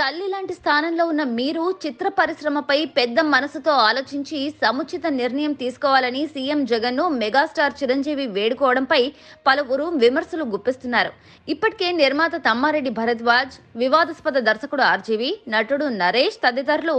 తల్లి లాంటి స్థానంలో ఉన్న మీరు చిత్ర పరిశ్రమపై పెద్ద మనసుతో ఆలోచించి సముచిత నిర్ణయం తీసుకోవాలని సీఎం జగన్ను మెగాస్టార్ చిరంజీవి వేడుకోవడంపై పలువురు విమర్శలు గుప్పిస్తున్నారు ఇప్పటికే నిర్మాత తమ్మారెడ్డి భరద్వాజ్ వివాదాస్పద దర్శకుడు ఆర్జీవి నటుడు నరేష్ తదితరులు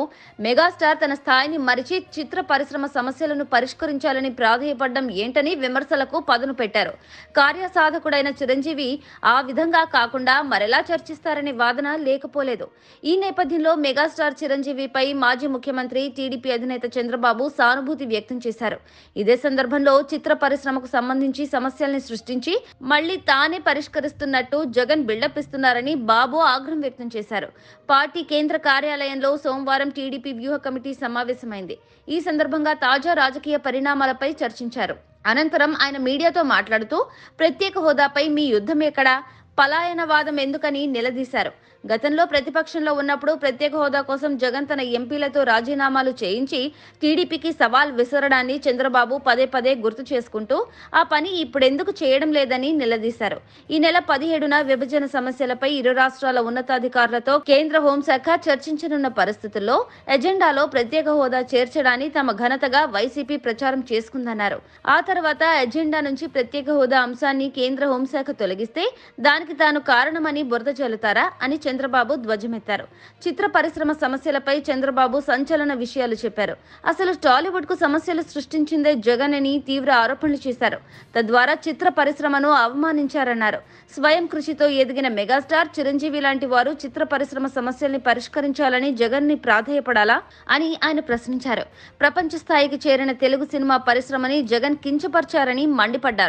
మెగాస్టార్ తన స్థాయిని మరిచి చిత్ర పరిశ్రమ సమస్యలను పరిష్కరించాలని ప్రాధాయపడడం ఏంటని విమర్శలకు పదును పెట్టారు కార్యసాధకుడైన చిరంజీవి ఆ విధంగా కాకుండా మరెలా చర్చిస్తారనే వాదన లేకపోలేదు ఈ నేపథ్యంలో మెగాస్టార్ చిరంజీవిపై మాజీ ముఖ్యమంత్రి టీడీపీ అధినేత చంద్రబాబు సానుభూతి వ్యక్తం చేశారు ఇదే సందర్భంలో చిత్ర పరిశ్రమకు సంబంధించి సమస్యల్ని సృష్టించి మళ్లీ తానే పరిష్కరిస్తున్నట్టు జగన్ బిల్డప్ ఇస్తున్నారని బాబు ఆగ్రహం వ్యక్తం చేశారు పార్టీ కేంద్ర కార్యాలయంలో సోమవారం టీడీపీ వ్యూహ కమిటీ సమావేశమైంది ఈ సందర్భంగా తాజా రాజకీయ పరిణామాలపై చర్చించారు అనంతరం ఆయన మీడియాతో మాట్లాడుతూ ప్రత్యేక హోదాపై మీ యుద్ధం ఎక్కడా పలాయనవాదం ఎందుకని నిలదీశారు గతంలో ప్రతిపక్షంలో ఉన్నప్పుడు ప్రత్యేక హోదా కోసం జగన్ తన ఎంపీలతో రాజీనామాలు చేయించి టీడీపీకి సవాల్ విసరడాన్ని చంద్రబాబు పదే పదే గుర్తు చేసుకుంటూ ఆ పని ఇప్పుడెందుకు చేయడం లేదని నిలదీశారు ఈ నెల పదిహేడున విభజన సమస్యలపై ఇరు రాష్ట్రాల ఉన్నతాధికారులతో కేంద్ర హోంశాఖ చర్చించనున్న పరిస్థితుల్లో ఎజెండాలో ప్రత్యేక హోదా చేర్చడాన్ని తమ ఘనతగా వైసీపీ ప్రచారం చేసుకుందన్నారు ఆ తర్వాత ఎజెండా నుంచి ప్రత్యేక హోదా అంశాన్ని కేంద్ర హోంశాఖ తొలగిస్తే దానికి దానికి తాను కారణమని బురద చల్లుతారా అని చంద్రబాబు ధ్వజమెత్తారు చిత్ర పరిశ్రమ సమస్యలపై చంద్రబాబు సంచలన విషయాలు చెప్పారు అసలు టాలీవుడ్ కు సమస్యలు సృష్టించిందే జగన్ అని తీవ్ర ఆరోపణలు చేశారు తద్వారా చిత్ర పరిశ్రమను అవమానించారన్నారు స్వయం కృషితో ఎదిగిన మెగాస్టార్ చిరంజీవి లాంటి వారు చిత్ర పరిశ్రమ సమస్యల్ని పరిష్కరించాలని జగన్ ని ప్రాధేయపడాలా అని ఆయన ప్రశ్నించారు ప్రపంచ స్థాయికి చేరిన తెలుగు సినిమా పరిశ్రమని జగన్ కించపరిచారని మండిపడ్డారు